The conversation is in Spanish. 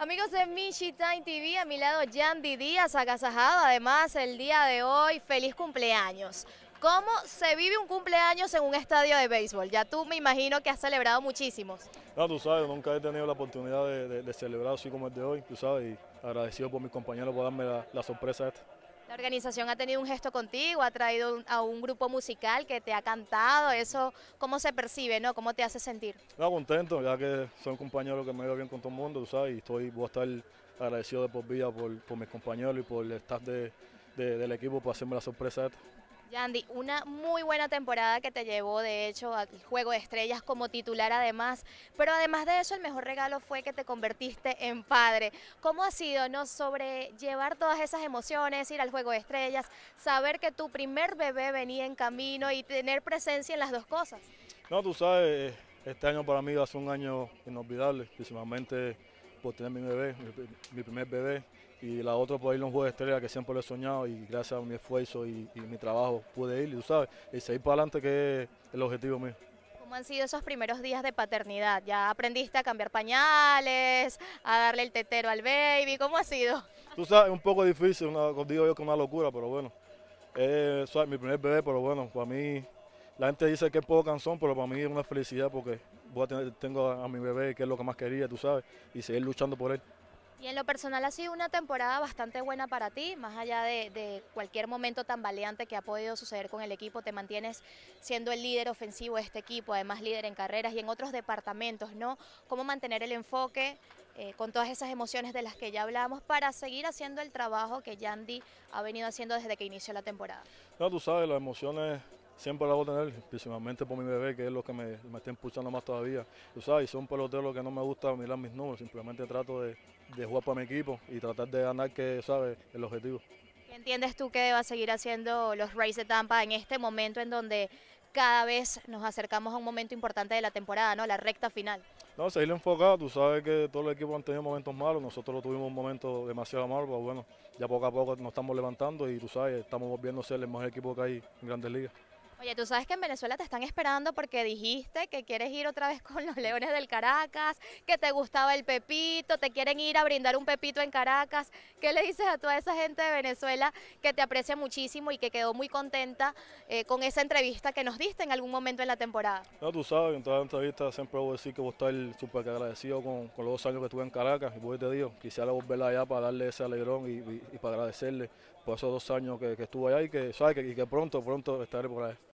Amigos de Michi TV, a mi lado Yandy Díaz, agasajado además el día de hoy, feliz cumpleaños. ¿Cómo se vive un cumpleaños en un estadio de béisbol? Ya tú me imagino que has celebrado muchísimos. No, tú sabes, nunca he tenido la oportunidad de, celebrar así como el de hoy, tú sabes, y agradecido por mis compañeros por darme la sorpresa esta. La organización ha tenido un gesto contigo, ha traído a un grupo musical que te ha cantado, eso, ¿cómo se percibe, no? ¿Cómo te hace sentir? Estoy contento, ya que un compañero que me va bien con todo el mundo, ¿sabes? Y estoy, voy a estar agradecido de por vida por, mis compañeros y por el staff del equipo por hacerme la sorpresa esta. Yandy, una muy buena temporada que te llevó, de hecho, al Juego de Estrellas como titular además, pero además de eso el mejor regalo fue que te convertiste en padre. ¿Cómo ha sido, no, sobrellevar todas esas emociones, ir al Juego de Estrellas, saber que tu primer bebé venía en camino y tener presencia en las dos cosas? No, tú sabes, este año para mí va a ser un año inolvidable, principalmente por tener mi bebé, mi, primer bebé, y la otra por ir a un juego de estrella que siempre lo he soñado y gracias a mi esfuerzo y, mi trabajo pude ir, y tú sabes, y seguir para adelante que es el objetivo mío. ¿Cómo han sido esos primeros días de paternidad? ¿Ya aprendiste a cambiar pañales, a darle el tetero al baby? ¿Cómo ha sido? Tú sabes, un poco difícil, digo yo que una locura, pero bueno. Es mi primer bebé, pero bueno, para mí la gente dice que es poco cansón, pero para mí es una felicidad porque voy a tener, tengo a, mi bebé, que es lo que más quería, tú sabes, y seguir luchando por él. Y en lo personal ha sido una temporada bastante buena para ti, más allá de, cualquier momento tan tambaleante que ha podido suceder con el equipo, te mantienes siendo el líder ofensivo de este equipo, además líder en carreras y en otros departamentos, ¿no? ¿Cómo mantener el enfoque eh, con todas esas emociones de las que ya hablábamos para seguir haciendo el trabajo que Yandy ha venido haciendo desde que inició la temporada? No, tú sabes, las emociones siempre la voy a tener, principalmente por mi bebé, que es lo que me, está impulsando más todavía. Tú sabes, soy un pelotero que no me gusta mirar mis números, simplemente trato de, jugar para mi equipo y tratar de ganar, que sabes, el objetivo. ¿Qué entiendes tú que va a seguir haciendo los Rays de Tampa en este momento en donde cada vez nos acercamos a un momento importante de la temporada, ¿no? La recta final. No, seguir enfocado, tú sabes que todo el equipo han tenido momentos malos, nosotros tuvimos un momento demasiado malo, pero bueno, ya poco a poco nos estamos levantando y tú sabes, estamos volviendo a ser el mejor equipo que hay en Grandes Ligas. Oye, tú sabes que en Venezuela te están esperando porque dijiste que quieres ir otra vez con los Leones del Caracas, que te gustaba el pepito, te quieren ir a brindar un pepito en Caracas. ¿Qué le dices a toda esa gente de Venezuela que te aprecia muchísimo y que quedó muy contenta eh, con esa entrevista que nos diste en algún momento en la temporada? No, tú sabes, en todas las entrevistas siempre voy a decir que voy a estar súper agradecido con, los dos años que estuve en Caracas y pues te digo, quisiera volverla allá para darle ese alegrón y, para agradecerle por esos dos años que, que estuve allá y que, ¿sabes? y que pronto, pronto estaré por ahí.